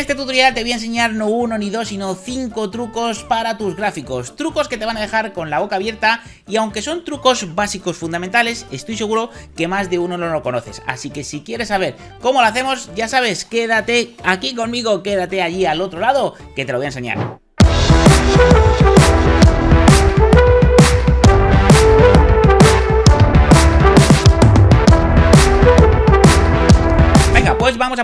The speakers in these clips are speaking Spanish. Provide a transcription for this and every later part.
este tutorial te voy a enseñar no uno ni dos sino cinco trucos para tus gráficos, trucos que te van a dejar con la boca abierta y aunque son trucos básicos fundamentales, estoy seguro que más de uno no lo conoces, así que si quieres saber cómo lo hacemos, ya sabes, quédate aquí conmigo, quédate allí al otro lado que te lo voy a enseñar.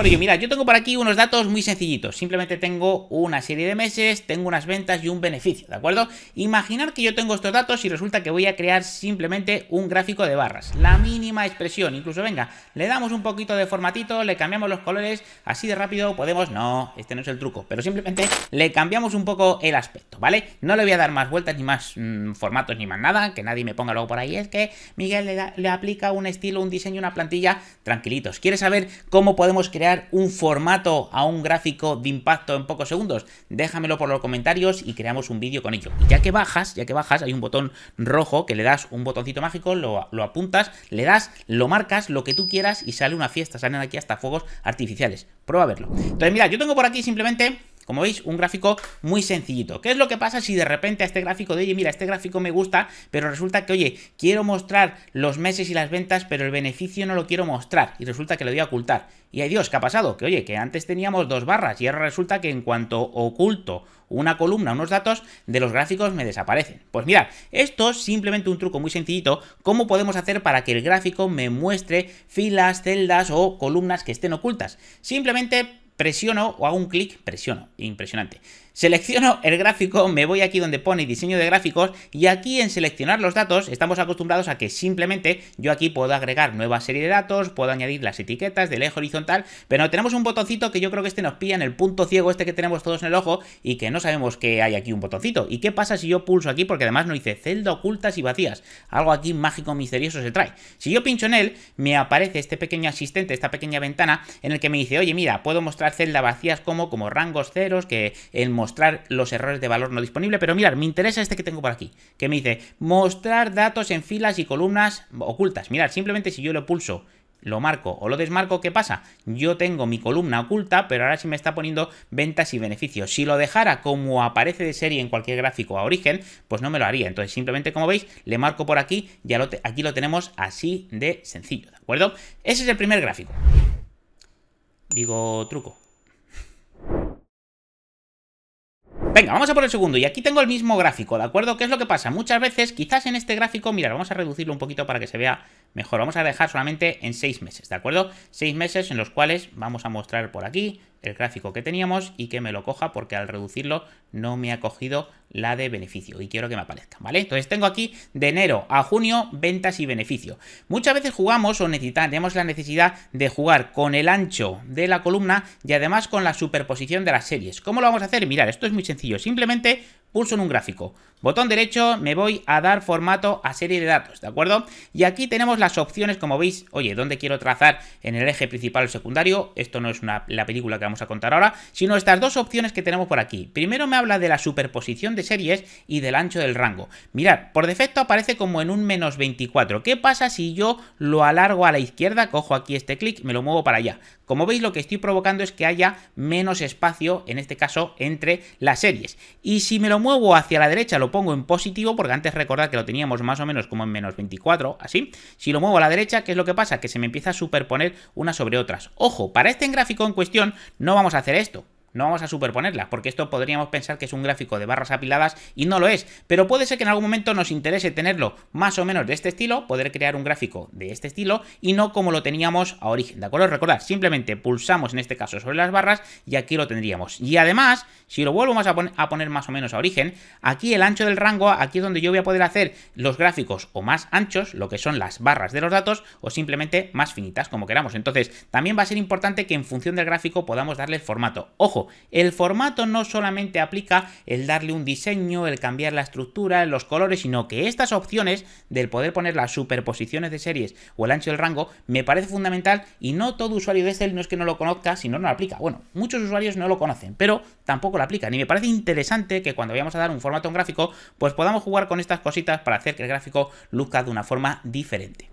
por ello. Mira, yo tengo por aquí unos datos muy sencillitos. Simplemente tengo una serie de meses, tengo unas ventas y un beneficio, ¿de acuerdo? Imaginar que yo tengo estos datos y resulta que voy a crear simplemente un gráfico de barras. La mínima expresión. Incluso, venga, le damos un poquito de formatito, le cambiamos los colores. Así de rápido podemos... No, este no es el truco. Pero simplemente le cambiamos un poco el aspecto, ¿vale? No le voy a dar más vueltas ni más mm, formatos ni más nada. Que nadie me ponga luego por ahí. Es que Miguel le, le aplica un estilo, un diseño, una plantilla. Tranquilitos. ¿Quieres saber cómo podemos crear un formato a un gráfico de impacto en pocos segundos? Déjamelo por los comentarios y creamos un vídeo con ello. ya que bajas, ya que bajas, hay un botón rojo que le das un botoncito mágico, lo, lo apuntas, le das, lo marcas, lo que tú quieras y sale una fiesta. Salen aquí hasta fuegos artificiales. Prueba a verlo. Entonces, mira, yo tengo por aquí simplemente como veis, un gráfico muy sencillito. ¿Qué es lo que pasa si de repente a este gráfico de, oye, mira, este gráfico me gusta, pero resulta que, oye, quiero mostrar los meses y las ventas, pero el beneficio no lo quiero mostrar y resulta que lo voy a ocultar. Y ay Dios, ¿qué ha pasado? Que oye, que antes teníamos dos barras y ahora resulta que en cuanto oculto una columna, unos datos, de los gráficos me desaparecen. Pues mirad, esto es simplemente un truco muy sencillito, cómo podemos hacer para que el gráfico me muestre filas, celdas o columnas que estén ocultas. Simplemente presiono o hago un clic, presiono, impresionante. Selecciono el gráfico, me voy aquí donde pone diseño de gráficos y aquí en seleccionar los datos estamos acostumbrados a que simplemente yo aquí puedo agregar nueva serie de datos, puedo añadir las etiquetas del eje horizontal, pero tenemos un botoncito que yo creo que este nos pilla en el punto ciego este que tenemos todos en el ojo y que no sabemos que hay aquí un botoncito. ¿Y qué pasa si yo pulso aquí? Porque además no dice celda ocultas y vacías. Algo aquí mágico, misterioso se trae. Si yo pincho en él, me aparece este pequeño asistente, esta pequeña ventana en el que me dice, oye mira, puedo mostrar celda vacías como, como rangos ceros, que el mostrar mostrar los errores de valor no disponible, pero mirar, me interesa este que tengo por aquí, que me dice mostrar datos en filas y columnas ocultas. Mirad, simplemente si yo lo pulso lo marco o lo desmarco, ¿qué pasa? Yo tengo mi columna oculta, pero ahora sí me está poniendo ventas y beneficios. Si lo dejara como aparece de serie en cualquier gráfico a origen, pues no me lo haría. Entonces simplemente como veis, le marco por aquí, ya lo aquí lo tenemos así de sencillo, ¿de acuerdo? Ese es el primer gráfico. Digo truco. Venga, vamos a por el segundo y aquí tengo el mismo gráfico, ¿de acuerdo? ¿Qué es lo que pasa? Muchas veces, quizás en este gráfico, mira, vamos a reducirlo un poquito para que se vea mejor. Vamos a dejar solamente en seis meses, ¿de acuerdo? Seis meses en los cuales vamos a mostrar por aquí el gráfico que teníamos y que me lo coja porque al reducirlo no me ha cogido la de beneficio y quiero que me aparezca, ¿vale? Entonces tengo aquí de enero a junio ventas y beneficio. Muchas veces jugamos o necesitamos la necesidad de jugar con el ancho de la columna y además con la superposición de las series. ¿Cómo lo vamos a hacer? Mirar, esto es muy sencillo, simplemente pulso en un gráfico. Botón derecho, me voy a dar formato a serie de datos, ¿de acuerdo? Y aquí tenemos las opciones, como veis, oye, dónde quiero trazar en el eje principal o secundario, esto no es una, la película que vamos a contar ahora, sino estas dos opciones que tenemos por aquí. Primero me habla de la superposición de series y del ancho del rango. Mirad, por defecto aparece como en un menos 24. ¿Qué pasa si yo lo alargo a la izquierda, cojo aquí este clic, me lo muevo para allá? Como veis lo que estoy provocando es que haya menos espacio, en este caso, entre las series. Y si me lo muevo hacia la derecha lo pongo en positivo, porque antes recordad que lo teníamos más o menos como en menos 24, así. Si lo muevo a la derecha, ¿qué es lo que pasa? Que se me empieza a superponer unas sobre otras. Ojo, para este gráfico en cuestión no vamos a hacer esto. No vamos a superponerlas, porque esto podríamos pensar que es un gráfico de barras apiladas y no lo es, pero puede ser que en algún momento nos interese tenerlo más o menos de este estilo, poder crear un gráfico de este estilo y no como lo teníamos a origen, ¿de acuerdo? Recordad, simplemente pulsamos en este caso sobre las barras y aquí lo tendríamos. Y además, si lo vuelvo a, a poner más o menos a origen, aquí el ancho del rango, aquí es donde yo voy a poder hacer los gráficos o más anchos, lo que son las barras de los datos, o simplemente más finitas, como queramos. Entonces, también va a ser importante que en función del gráfico podamos darle el formato. Ojo, el formato no solamente aplica el darle un diseño, el cambiar la estructura, los colores, sino que estas opciones del poder poner las superposiciones de series o el ancho del rango me parece fundamental y no todo usuario de Excel no es que no lo conozca, sino no lo aplica. Bueno, muchos usuarios no lo conocen, pero tampoco lo aplican y me parece interesante que cuando vayamos a dar un formato a un gráfico, pues podamos jugar con estas cositas para hacer que el gráfico luzca de una forma diferente.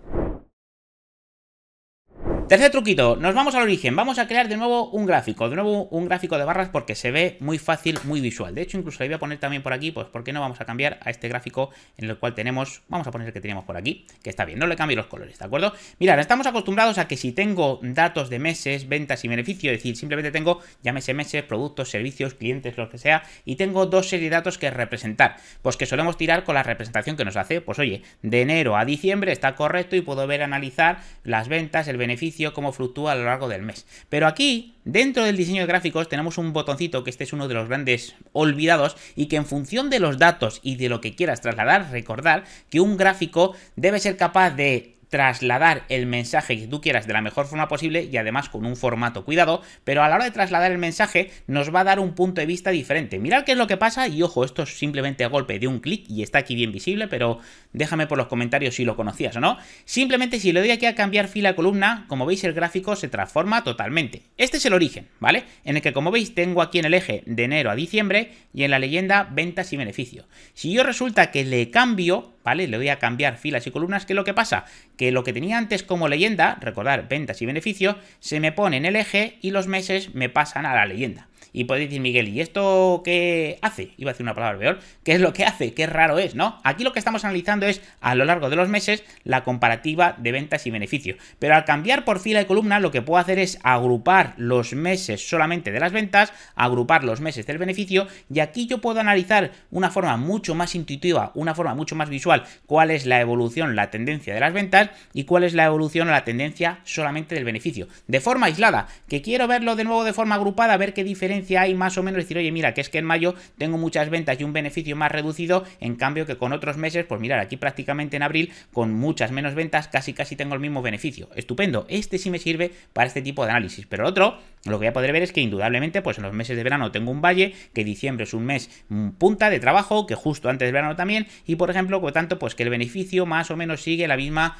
Tercer truquito, nos vamos al origen, vamos a crear de nuevo un gráfico, de nuevo un gráfico de barras porque se ve muy fácil, muy visual. De hecho, incluso le voy a poner también por aquí, pues porque no vamos a cambiar a este gráfico en el cual tenemos, vamos a poner el que teníamos por aquí, que está bien, no le cambio los colores, ¿de acuerdo? Mirad, estamos acostumbrados a que si tengo datos de meses, ventas y beneficio, es decir, simplemente tengo, llámese meses, productos, servicios, clientes, lo que sea, y tengo dos series de datos que representar, pues que solemos tirar con la representación que nos hace, pues oye, de enero a diciembre está correcto y puedo ver, analizar las ventas, el beneficio, como cómo fluctúa a lo largo del mes. Pero aquí, dentro del diseño de gráficos, tenemos un botoncito que este es uno de los grandes olvidados y que en función de los datos y de lo que quieras trasladar, recordar que un gráfico debe ser capaz de trasladar el mensaje que tú quieras de la mejor forma posible y además con un formato cuidado, pero a la hora de trasladar el mensaje nos va a dar un punto de vista diferente. Mirad qué es lo que pasa y ojo, esto es simplemente a golpe de un clic y está aquí bien visible, pero déjame por los comentarios si lo conocías o no. Simplemente si le doy aquí a cambiar fila columna, como veis el gráfico se transforma totalmente. Este es el origen, ¿vale? En el que como veis tengo aquí en el eje de enero a diciembre y en la leyenda ventas y beneficio. Si yo resulta que le cambio ¿vale? Le voy a cambiar filas y columnas, que lo que pasa, que lo que tenía antes como leyenda, recordar ventas y beneficio, se me pone en el eje y los meses me pasan a la leyenda. Y podéis decir, Miguel, ¿y esto qué hace? Iba a decir una palabra peor. ¿Qué es lo que hace? Qué raro es, ¿no? Aquí lo que estamos analizando es, a lo largo de los meses, la comparativa de ventas y beneficio. Pero al cambiar por fila y columna, lo que puedo hacer es agrupar los meses solamente de las ventas, agrupar los meses del beneficio, y aquí yo puedo analizar una forma mucho más intuitiva, una forma mucho más visual, cuál es la evolución, la tendencia de las ventas y cuál es la evolución o la tendencia solamente del beneficio. De forma aislada, que quiero verlo de nuevo de forma agrupada, ver qué diferencia hay más o menos decir, oye, mira, que es que en mayo tengo muchas ventas y un beneficio más reducido, en cambio que con otros meses, pues mirar, aquí prácticamente en abril, con muchas menos ventas, casi casi tengo el mismo beneficio. Estupendo, este sí me sirve para este tipo de análisis. Pero el otro, lo que voy a poder ver es que indudablemente, pues en los meses de verano tengo un valle, que diciembre es un mes mm, punta de trabajo, que justo antes de verano también, y por ejemplo, por pues tanto, pues que el beneficio más o menos sigue la misma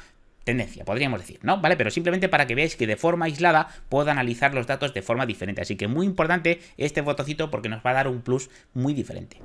podríamos decir, ¿no? ¿Vale? Pero simplemente para que veáis que de forma aislada puedo analizar los datos de forma diferente. Así que muy importante este botoncito porque nos va a dar un plus muy diferente.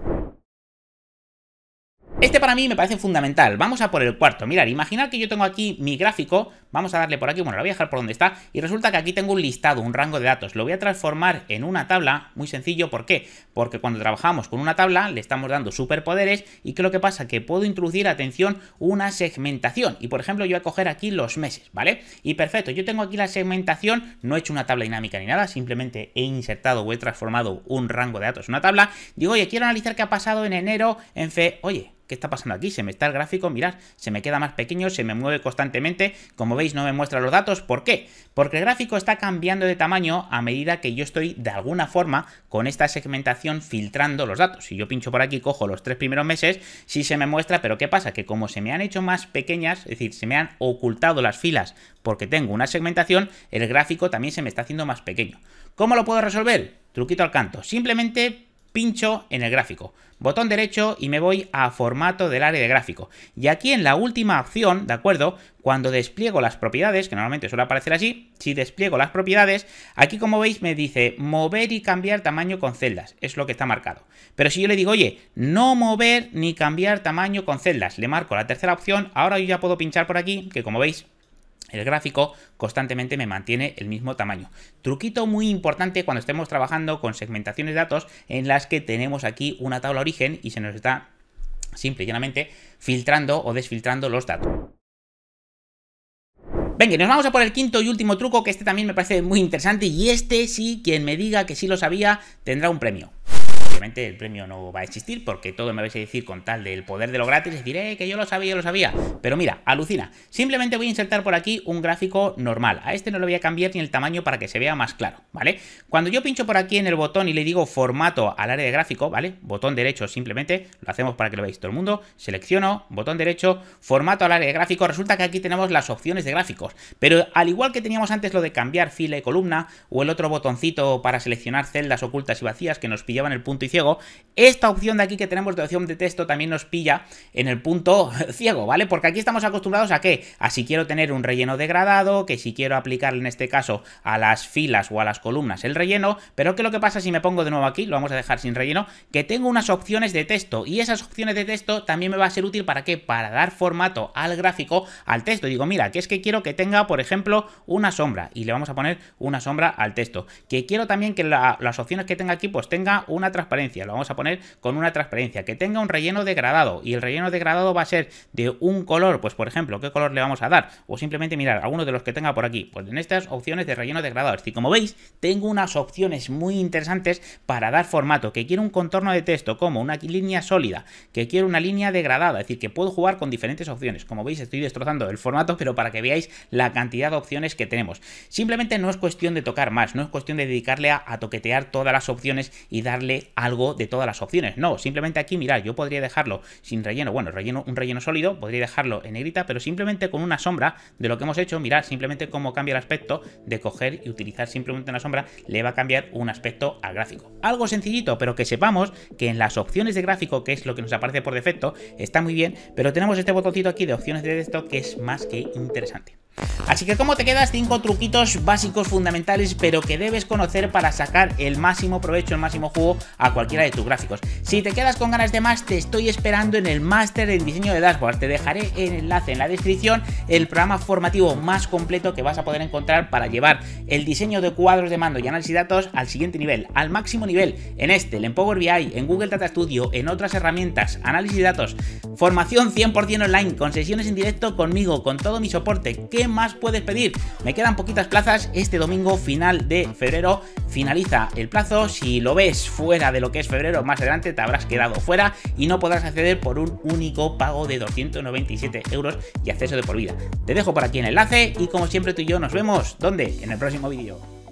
Este para mí me parece fundamental. Vamos a por el cuarto. Mirad, imaginar que yo tengo aquí mi gráfico Vamos a darle por aquí, bueno, la voy a dejar por donde está. Y resulta que aquí tengo un listado, un rango de datos. Lo voy a transformar en una tabla, muy sencillo, ¿por qué? Porque cuando trabajamos con una tabla le estamos dando superpoderes y que lo que pasa que puedo introducir, atención, una segmentación. Y por ejemplo, yo voy a coger aquí los meses, ¿vale? Y perfecto, yo tengo aquí la segmentación, no he hecho una tabla dinámica ni nada, simplemente he insertado o he transformado un rango de datos en una tabla. Digo, oye, quiero analizar qué ha pasado en enero, en fe... Oye, ¿qué está pasando aquí? Se me está el gráfico, mirad, se me queda más pequeño, se me mueve constantemente. Como veis, no me muestra los datos. ¿Por qué? Porque el gráfico está cambiando de tamaño a medida que yo estoy de alguna forma con esta segmentación filtrando los datos. Si yo pincho por aquí, cojo los tres primeros meses, sí se me muestra, pero ¿qué pasa? Que como se me han hecho más pequeñas, es decir, se me han ocultado las filas porque tengo una segmentación, el gráfico también se me está haciendo más pequeño. ¿Cómo lo puedo resolver? Truquito al canto. Simplemente pincho en el gráfico, botón derecho y me voy a formato del área de gráfico. Y aquí en la última opción, ¿de acuerdo? Cuando despliego las propiedades, que normalmente suele aparecer así, si despliego las propiedades, aquí como veis me dice mover y cambiar tamaño con celdas, es lo que está marcado. Pero si yo le digo, oye, no mover ni cambiar tamaño con celdas, le marco la tercera opción, ahora yo ya puedo pinchar por aquí, que como veis el gráfico constantemente me mantiene el mismo tamaño. Truquito muy importante cuando estemos trabajando con segmentaciones de datos en las que tenemos aquí una tabla origen y se nos está simple y llanamente filtrando o desfiltrando los datos. Venga, nos vamos a por el quinto y último truco que este también me parece muy interesante y este sí, quien me diga que sí lo sabía, tendrá un premio obviamente el premio no va a existir porque todo me vais a decir con tal del poder de lo gratis, diré decir, eh, que yo lo sabía, yo lo sabía. Pero mira, alucina. Simplemente voy a insertar por aquí un gráfico normal. A este no lo voy a cambiar ni el tamaño para que se vea más claro, ¿vale? Cuando yo pincho por aquí en el botón y le digo formato al área de gráfico, ¿vale? Botón derecho simplemente, lo hacemos para que lo veáis todo el mundo, selecciono, botón derecho, formato al área de gráfico, resulta que aquí tenemos las opciones de gráficos, pero al igual que teníamos antes lo de cambiar fila y columna o el otro botoncito para seleccionar celdas ocultas y vacías que nos pillaban el punto ciego, esta opción de aquí que tenemos de opción de texto también nos pilla en el punto ciego, ¿vale? Porque aquí estamos acostumbrados a que, a si quiero tener un relleno degradado, que si quiero aplicarle en este caso a las filas o a las columnas el relleno, pero que lo que pasa si me pongo de nuevo aquí, lo vamos a dejar sin relleno, que tengo unas opciones de texto y esas opciones de texto también me va a ser útil para qué? Para dar formato al gráfico, al texto. Digo, mira, que es que quiero que tenga, por ejemplo, una sombra y le vamos a poner una sombra al texto. Que quiero también que las opciones que tenga aquí pues tenga una transparencia lo vamos a poner con una transparencia, que tenga un relleno degradado y el relleno degradado va a ser de un color, pues por ejemplo, ¿qué color le vamos a dar? O simplemente mirar alguno de los que tenga por aquí, pues en estas opciones de relleno degradado. Es como veis, tengo unas opciones muy interesantes para dar formato, que quiero un contorno de texto como una línea sólida, que quiero una línea degradada, es decir, que puedo jugar con diferentes opciones. Como veis, estoy destrozando el formato, pero para que veáis la cantidad de opciones que tenemos. Simplemente no es cuestión de tocar más, no es cuestión de dedicarle a, a toquetear todas las opciones y darle a algo de todas las opciones. No, simplemente aquí, mirad, yo podría dejarlo sin relleno, bueno, relleno, un relleno sólido, podría dejarlo en negrita, pero simplemente con una sombra de lo que hemos hecho, mirad simplemente cómo cambia el aspecto de coger y utilizar simplemente una sombra, le va a cambiar un aspecto al gráfico. Algo sencillito, pero que sepamos que en las opciones de gráfico, que es lo que nos aparece por defecto, está muy bien, pero tenemos este botoncito aquí de opciones de texto que es más que interesante. Así que cómo te quedas 5 truquitos básicos fundamentales pero que debes conocer para sacar el máximo provecho, el máximo juego a cualquiera de tus gráficos. Si te quedas con ganas de más te estoy esperando en el máster en diseño de dashboards, te dejaré el enlace en la descripción el programa formativo más completo que vas a poder encontrar para llevar el diseño de cuadros de mando y análisis de datos al siguiente nivel, al máximo nivel, en este, en Power BI, en Google Data Studio, en otras herramientas, análisis de datos, formación 100% online, con sesiones en directo conmigo, con todo mi soporte, más puedes pedir? Me quedan poquitas plazas este domingo final de febrero, finaliza el plazo, si lo ves fuera de lo que es febrero, más adelante te habrás quedado fuera y no podrás acceder por un único pago de 297 euros y acceso de por vida. Te dejo por aquí el enlace y como siempre tú y yo nos vemos, donde En el próximo vídeo.